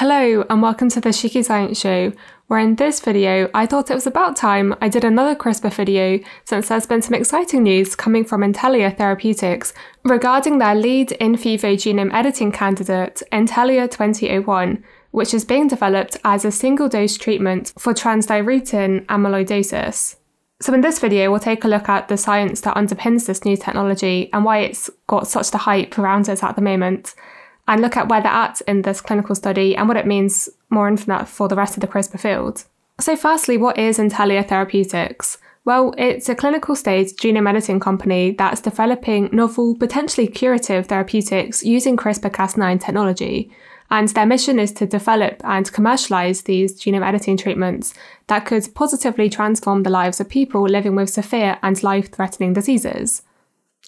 Hello and welcome to the Shiki Science Show, where in this video I thought it was about time I did another CRISPR video since there's been some exciting news coming from Intellia Therapeutics regarding their lead in vivo genome editing candidate, Intellia 2001, which is being developed as a single dose treatment for transdiuretin amyloidosis. So, in this video, we'll take a look at the science that underpins this new technology and why it's got such the hype around it at the moment and look at where they're at in this clinical study and what it means more that for the rest of the CRISPR field. So, firstly, what is Intellia Therapeutics? Well, it's a clinical stage genome editing company that's developing novel, potentially curative therapeutics using CRISPR Cas9 technology. And their mission is to develop and commercialize these genome editing treatments that could positively transform the lives of people living with severe and life threatening diseases.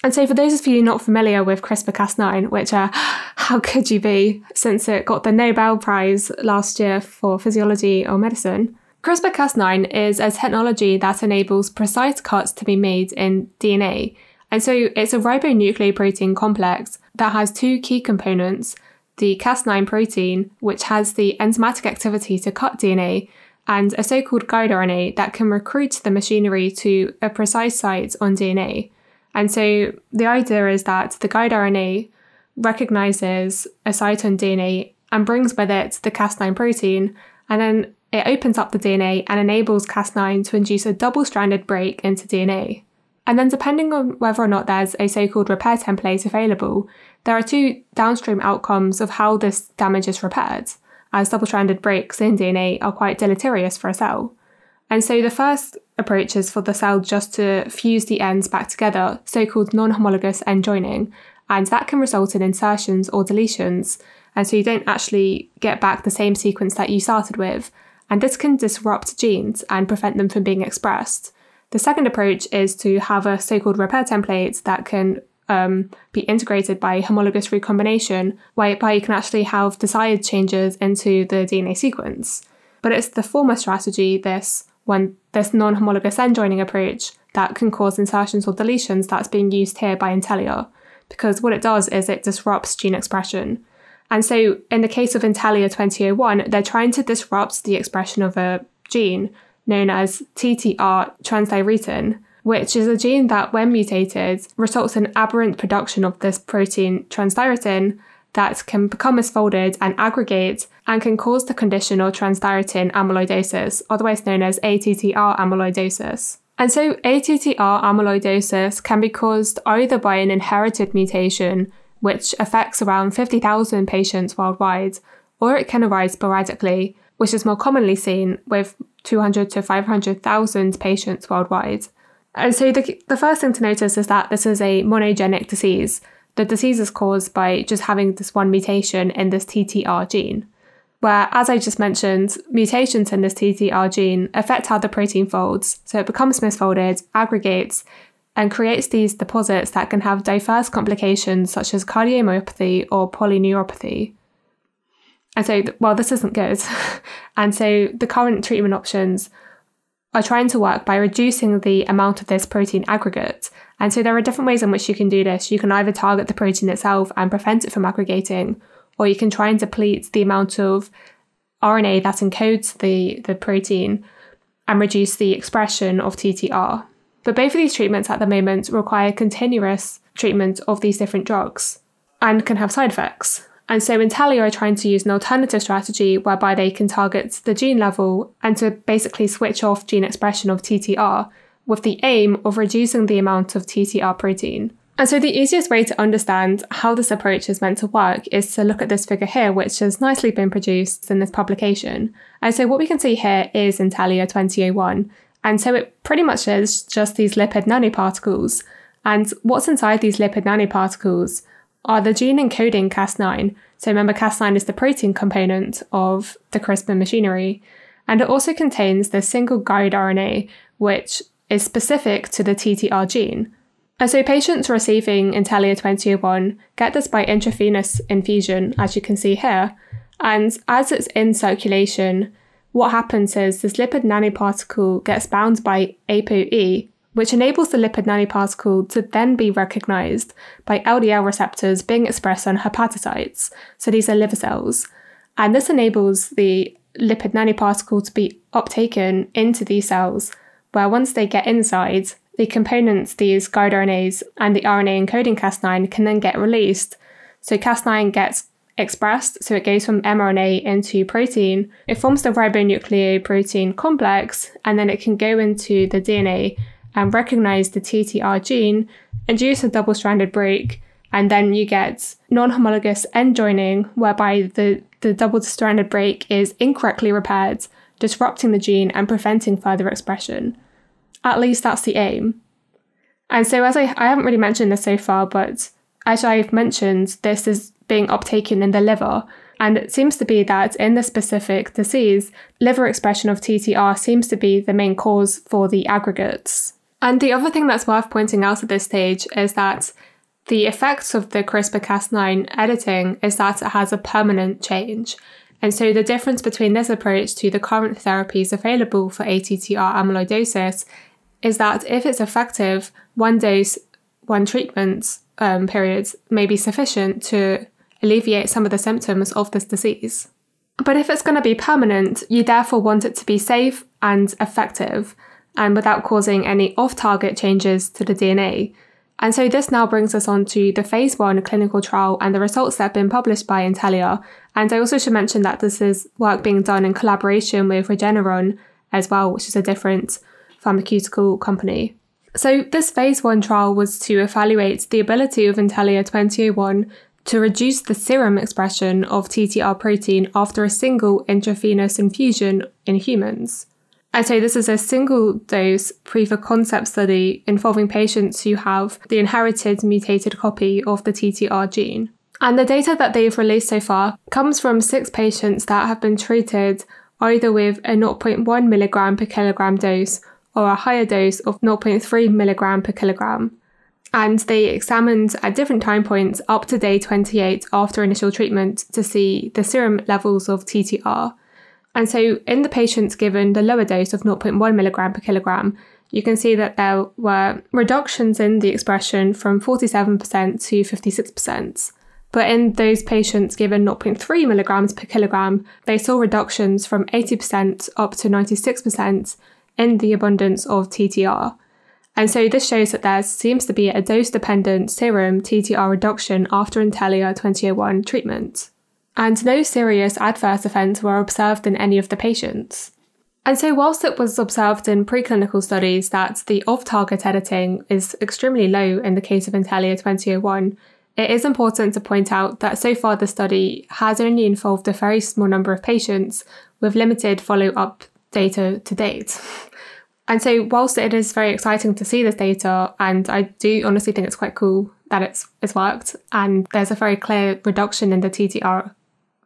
And so, for those of you not familiar with CRISPR Cas9, which uh, how could you be since it got the Nobel Prize last year for physiology or medicine? CRISPR Cas9 is a technology that enables precise cuts to be made in DNA. And so, it's a ribonucleoprotein complex that has two key components the Cas9 protein, which has the enzymatic activity to cut DNA, and a so called guide RNA that can recruit the machinery to a precise site on DNA. And so the idea is that the guide RNA recognizes a site on DNA and brings with it the Cas9 protein, and then it opens up the DNA and enables Cas9 to induce a double stranded break into DNA. And then, depending on whether or not there's a so called repair template available, there are two downstream outcomes of how this damage is repaired, as double stranded breaks in DNA are quite deleterious for a cell. And so the first approach is for the cell just to fuse the ends back together, so called non homologous end joining, and that can result in insertions or deletions. And so you don't actually get back the same sequence that you started with. And this can disrupt genes and prevent them from being expressed. The second approach is to have a so called repair template that can um, be integrated by homologous recombination, whereby you can actually have desired changes into the DNA sequence. But it's the former strategy, this, when this non-homologous end joining approach that can cause insertions or deletions that's being used here by Intellia, because what it does is it disrupts gene expression. And so in the case of Intellia 2001, they're trying to disrupt the expression of a gene known as TTR transthyretin, which is a gene that, when mutated, results in aberrant production of this protein transthyretin that can become misfolded and aggregate and can cause the condition or transthyretin amyloidosis, otherwise known as ATTR amyloidosis. And so ATTR amyloidosis can be caused either by an inherited mutation, which affects around 50,000 patients worldwide, or it can arise sporadically, which is more commonly seen with 200 to 500,000 patients worldwide. And so the, the first thing to notice is that this is a monogenic disease, the disease is caused by just having this one mutation in this TTR gene, where, as I just mentioned, mutations in this TTR gene affect how the protein folds, so it becomes misfolded, aggregates, and creates these deposits that can have diverse complications such as cardiomyopathy or polyneuropathy. And so, well, this isn't good. and so, the current treatment options are trying to work by reducing the amount of this protein aggregate. And so there are different ways in which you can do this. You can either target the protein itself and prevent it from aggregating, or you can try and deplete the amount of RNA that encodes the, the protein and reduce the expression of TTR. But both of these treatments at the moment require continuous treatment of these different drugs and can have side effects. And so Intellia are trying to use an alternative strategy whereby they can target the gene level and to basically switch off gene expression of TTR with the aim of reducing the amount of TTR protein. And so the easiest way to understand how this approach is meant to work is to look at this figure here, which has nicely been produced in this publication. And so what we can see here is Intellia 2001. And so it pretty much is just these lipid nanoparticles. And what's inside these lipid nanoparticles are the gene encoding Cas9. So remember, Cas9 is the protein component of the CRISPR machinery. And it also contains the single guide RNA, which is specific to the TTR gene. And so patients receiving Intellia 2001 get this by intravenous infusion, as you can see here. And as it's in circulation, what happens is this lipid nanoparticle gets bound by ApoE which enables the lipid nanoparticle to then be recognized by LDL receptors being expressed on hepatocytes, so these are liver cells. And this enables the lipid nanoparticle to be uptaken into these cells, where once they get inside, the components, these guide RNAs and the RNA encoding Cas9, can then get released. So Cas9 gets expressed, so it goes from mRNA into protein. It forms the ribonucleoprotein complex, and then it can go into the DNA and recognize the TTR gene, induce a double stranded break, and then you get non homologous end joining, whereby the, the double stranded break is incorrectly repaired, disrupting the gene and preventing further expression. At least that's the aim. And so, as I, I haven't really mentioned this so far, but as I've mentioned, this is being uptaken in the liver. And it seems to be that in the specific disease, liver expression of TTR seems to be the main cause for the aggregates. And the other thing that's worth pointing out at this stage is that the effects of the CRISPR Cas9 editing is that it has a permanent change. And so the difference between this approach to the current therapies available for ATTR amyloidosis is that if it's effective, one dose, one treatment um, period may be sufficient to alleviate some of the symptoms of this disease. But if it's going to be permanent, you therefore want it to be safe and effective and without causing any off target changes to the DNA. And so this now brings us on to the phase one clinical trial and the results that have been published by Intellia. And I also should mention that this is work being done in collaboration with Regeneron as well, which is a different pharmaceutical company. So this phase one trial was to evaluate the ability of Intellia 2001 to reduce the serum expression of TTR protein after a single intravenous infusion in humans. I'd so this is a single dose proof of concept study involving patients who have the inherited mutated copy of the TTR gene. And the data that they've released so far comes from six patients that have been treated either with a 0.1 milligram per kilogram dose or a higher dose of 0.3 milligram per kilogram. And they examined at different time points up to day 28 after initial treatment to see the serum levels of TTR. And so in the patients given the lower dose of 0.1 milligram per kilogram, you can see that there were reductions in the expression from 47% to 56%. But in those patients given 0.3 milligrams per kilogram, they saw reductions from 80% up to 96% in the abundance of TTR. And so this shows that there seems to be a dose dependent serum TTR reduction after Intellia 2001 treatment and no serious adverse events were observed in any of the patients. And so, whilst it was observed in preclinical studies that the off target editing is extremely low in the case of Intellia 2001, it is important to point out that so far the study has only involved a very small number of patients with limited follow up data to date. And so, whilst it is very exciting to see this data, and I do honestly think it's quite cool that it's, it's worked, and there's a very clear reduction in the TTR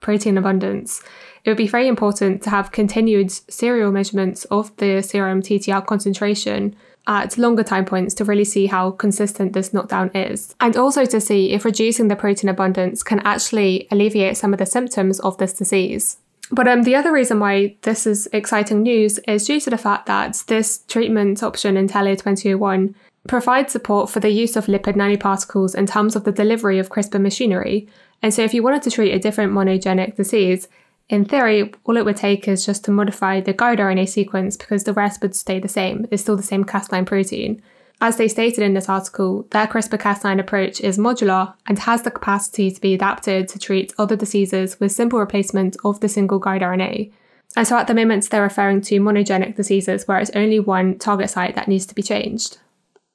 protein abundance, it would be very important to have continued serial measurements of the serum TTR concentration at longer time points to really see how consistent this knockdown is, and also to see if reducing the protein abundance can actually alleviate some of the symptoms of this disease. But um, the other reason why this is exciting news is due to the fact that this treatment option in Telio 2001 provides support for the use of lipid nanoparticles in terms of the delivery of CRISPR machinery, and so, if you wanted to treat a different monogenic disease, in theory, all it would take is just to modify the guide RNA sequence because the rest would stay the same. It's still the same Cas9 protein. As they stated in this article, their CRISPR Cas9 approach is modular and has the capacity to be adapted to treat other diseases with simple replacement of the single guide RNA. And so at the moment, they're referring to monogenic diseases where it's only one target site that needs to be changed.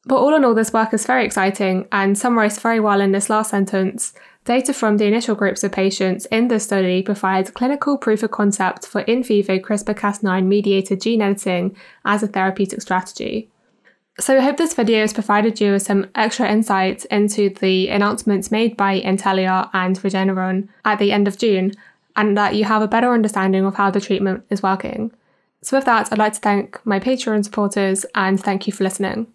But all in all, this work is very exciting and summarised very well in this last sentence Data from the initial groups of patients in the study provides clinical proof of concept for in vivo CRISPR Cas9 mediated gene editing as a therapeutic strategy. So, I hope this video has provided you with some extra insights into the announcements made by Intellia and Regeneron at the end of June, and that you have a better understanding of how the treatment is working. So, with that, I'd like to thank my Patreon supporters and thank you for listening.